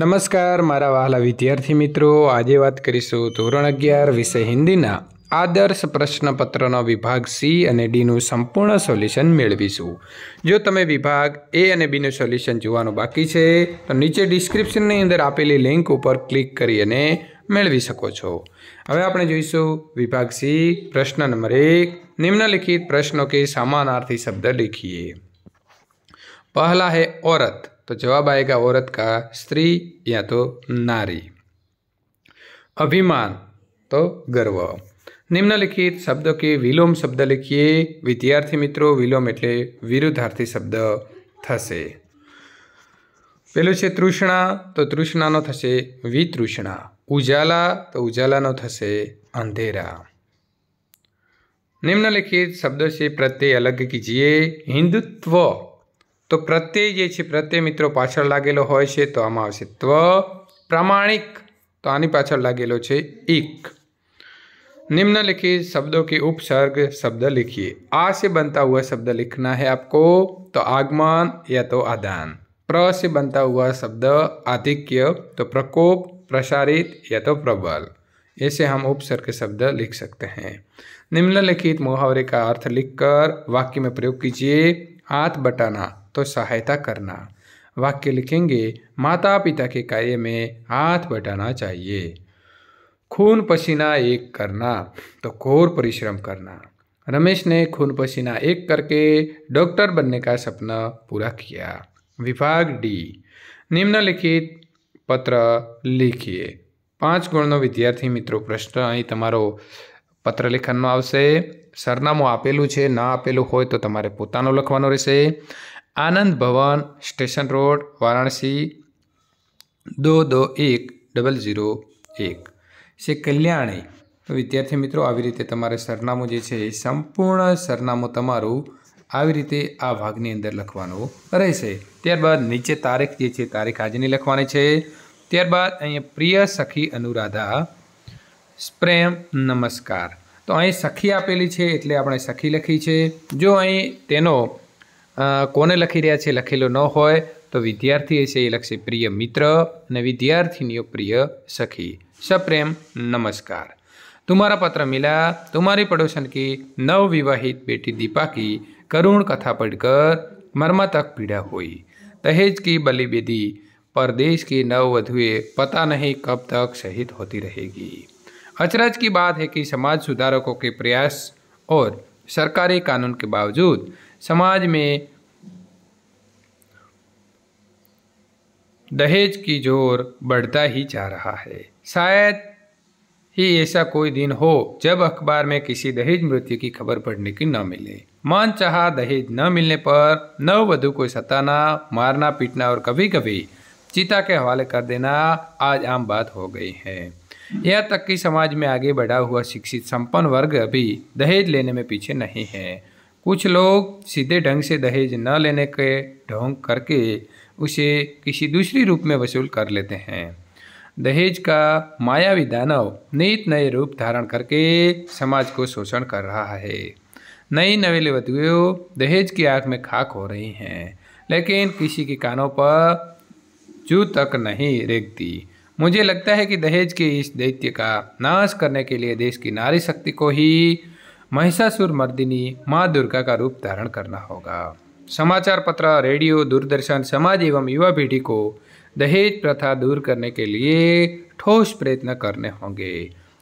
નમસ્કાર મારા વહાલા વિદ્યાર્થી મિત્રો આજે વાત કરીશું ધોરણ અગિયાર વિષય હિન્દીના આદર્શ પ્રશ્નપત્રનો વિભાગ સી અને ડીનું સંપૂર્ણ સોલ્યુશન મેળવીશું જો તમે વિભાગ એ અને બીનું સોલ્યુશન જોવાનું બાકી છે તો નીચે ડિસ્ક્રિપ્શનની અંદર આપેલી લિંક ઉપર ક્લિક કરી અને મેળવી શકો છો હવે આપણે જોઈશું વિભાગ સી પ્રશ્ન નંબર એક નિમ્નલિખિત પ્રશ્નો કે સમાનાર્થી શબ્દ લખીએ પહેલા હે ઓરત तो जवाब आएगा औरत का स्त्री या तो नारी अभिमान तो गर्व निम्नलिखित शब्दों के विलोम शब्द लिखिए विद्यार्थी मित्रों विलोम एट विरुद्धार्थी शब्द थे पेलो तृष्णा तो तृष्णा थे वितृष्णा उजाला तो उजाला थे अंधेरा निम्नलिखित शब्द से प्रत्यय अलग कीजिए हिंदुत्व तो प्रत्यय प्रत्यय मित्रों पाचड़ મિત્રો हो तो आम છે प्राणिक तो આવશે ત્વ પ્રામાણિક निम्नलिखित शब्दों के उपसर्ग शब्द लिखिए आ से बनता हुआ शब्द लिखना है आपको तो आगमन या तो आदान प्र से बनता हुआ शब्द आधिक्य तो प्रकोप प्रसारित या तो प्रबल ऐसे हम उपसर्ग शब्द लिख सकते हैं निम्नलिखित मुहावरे का अर्थ लिखकर वाक्य में प्रयोग कीजिए हाथ बटाना तो सहायता करना वाक्य लिखेंगे माता पिता के कार्य में हाथ बटाना चाहिए खून पसीना एक करना तो घोर परिश्रम करना रमेश ने खून पसीना एक करके डॉक्टर बनने का सपना पूरा किया विभाग डी निम्नलिखित पत्र लिखिए पांच गुणनों विद्यार्थी मित्रों प्रश्न अँ तमो पत्र लिखा में आ सरनामू आपेलू है ना आपेलू हो तो लखवा रहें આનંદ ભવન સ્ટેશન રોડ વારાણસી દો દો એક ડબલ ઝીરો એક શ્રી કલ્યાણી વિદ્યાર્થી મિત્રો આવી રીતે તમારે સરનામું જે છે સંપૂર્ણ સરનામું તમારું આવી રીતે આ ભાગની અંદર લખવાનું રહેશે ત્યારબાદ નીચે તારીખ જે છે તારીખ આજની લખવાની છે ત્યારબાદ અહીંયા પ્રિય સખી અનુરાધા પ્રેમ નમસ્કાર તો અહીં સખી આપેલી છે એટલે આપણે સખી લખી છે જો અહીં તેનો કોને लखी रहा है लखेलो न हो तो विद्यार्थी છે એ प्रिय मित्र ने विद्यार्थी વિદ્યાર્થીનીઓ પ્રિય સખી સપ્રેમ तुम्हारा पत्र मिला तुम्हारी पड़ोसन की नवविवाहित बेटी दीपा की करुण कथा पढ़कर मर्मा तक पीड़ा हुई दहेज की बलि बेदी परदेश की नववधुए पता नहीं कब तक शहीद होती रहेगी अचरज की बात है कि समाज सुधारकों के प्रयास और सरकारी कानून के बावजूद समाज में दहेज की जोर बढ़ता ही जा रहा है शायद ही ऐसा कोई दिन हो जब अखबार में किसी दहेज मृत्यु की खबर पढ़ने की न मिले मान चाह दहेज न मिलने पर नववधु को सताना मारना पीटना और कभी कभी चिता के हवाले कर देना आज आम बात हो गई है यह तक कि समाज में आगे बढ़ा हुआ शिक्षित संपन्न वर्ग अभी दहेज लेने में पीछे नहीं है कुछ लोग सीधे ढंग से दहेज न लेने के ढोंग करके उसे किसी दूसरी रूप में वसूल कर लेते हैं दहेज का मायावी दानव नित नए रूप धारण करके समाज को शोषण कर रहा है नई नवेले वधुओं दहेज की आग में खाक हो रही हैं लेकिन किसी के कानों पर जू तक नहीं रेखती मुझे लगता है कि दहेज के इस दैत्य का नाश करने के लिए देश की नारी शक्ति को ही महिषासुर मर्दिनी माँ दुर्गा का रूप धारण करना होगा समाचार पत्र रेडियो दूरदर्शन समाज एवं युवा पीढ़ी को दहेज प्रथा दूर करने के लिए ठोस प्रयत्न करने होंगे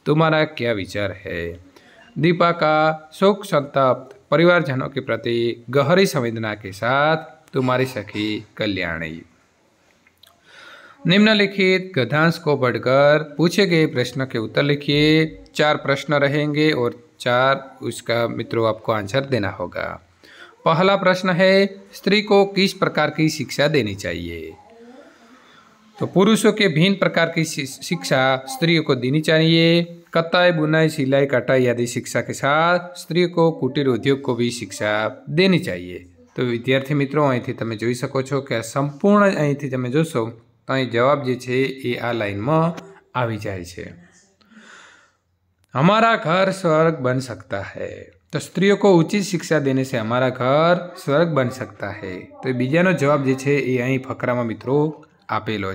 तुम्हारा क्या विचार है दीपा का शोक संतप्त परिवारजनों के प्रति गहरी संवेदना के साथ तुम्हारी सखी कल्याणी निम्नलिखित गधांश को पढ़कर पूछे गए प्रश्न के उत्तर लिखिए चार प्रश्न रहेंगे और चार उसका मित्रों आपको आंसर देना होगा पहला प्रश्न है स्त्री को किस प्रकार की शिक्षा देनी चाहिए तो पुरुषों के भिन्न प्रकार की शिक्षा स्त्रियों को देनी चाहिए कताई बुनाई सिलाई कटाई आदि शिक्षा के साथ स्त्री को कुटीर उद्योग को भी शिक्षा देनी चाहिए तो તો વિદ્યાર્થી મિત્રો અહીંથી તમે જોઈ શકો છો संपूर्ण अँ थी તમે जोशो तो अँ जवाब जो है ये आ लाइन में आ जाए हमारा घर स्वर्ग बन सकता है तो स्त्रियों को उचित शिक्षा देने से हमारा घर स्वर्ग बन सकता है तो बीजा जवाब जो है ये अँ फकरा में मित्रों आपेलो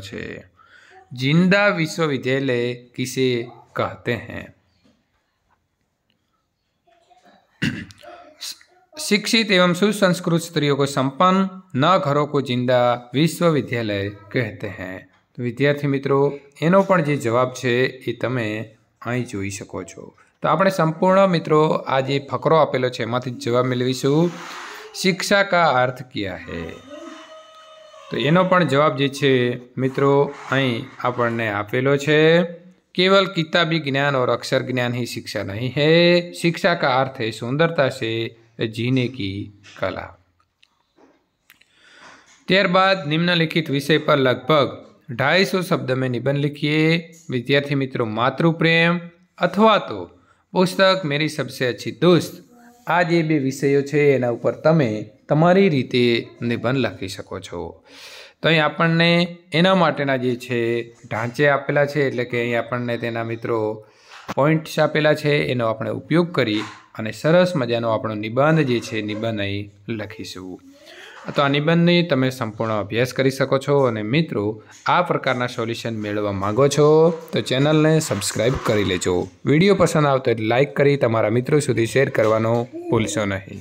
जिंदा विश्वविद्यालय किसे कहते हैं शिक्षित एवं सुसंस्कृत स्त्रियों को संपन्न न घरों को जिंदा विश्वविद्यालय कहते हैं तो विद्यार्थी मित्रों जवाब है ये तमें અહીં જોઈ શકો છો તો આપણે સંપૂર્ણ મિત્રો આ જે ફકરો આપેલો છે એમાંથી જવાબ મેળવીશું શિક્ષા કા અર્થ ક્યા હે તો એનો પણ જવાબ જે છે મિત્રો અહીં આપણને આપેલો છે કેવલ કિતાબી જ્ઞાન ઓર અક્ષર જ્ઞાન ही શિક્ષા નહીં હે શિક્ષા કા અર્થ है સુંદરતા છે જીને કી કલા ત્યારબાદ નિમ્નલિખિત વિષય પર લગભગ ઢાઈસો શબ્દ મેં નિબંધ લખીએ વિદ્યાર્થી મિત્રો માતૃપ્રેમ અથવા તો પુસ્તક મેરી સબસે અચ્છી દોસ્ત આ જે બે વિષયો છે એના ઉપર તમે તમારી રીતે નિબંધ લખી શકો છો તો અહીં આપણને એના માટેના જે છે ઢાંચે આપેલા છે એટલે કે અહીં આપણને તેના મિત્રો પોઈન્ટ્સ આપેલા છે એનો આપણે ઉપયોગ કરી અને સરસ મજાનો આપણો નિબંધ જે છે નિબંધ અહીં લખીશું તો આ નિબંધની તમે સંપૂર્ણ અભ્યાસ કરી શકો છો અને મિત્રો આ પ્રકારના સોલ્યુશન મેળવવા માગો છો તો ચેનલને સબસ્ક્રાઈબ કરી લેજો વિડીયો પસંદ આવતો લાઇક કરી તમારા મિત્રો સુધી શેર કરવાનો ભૂલશો નહીં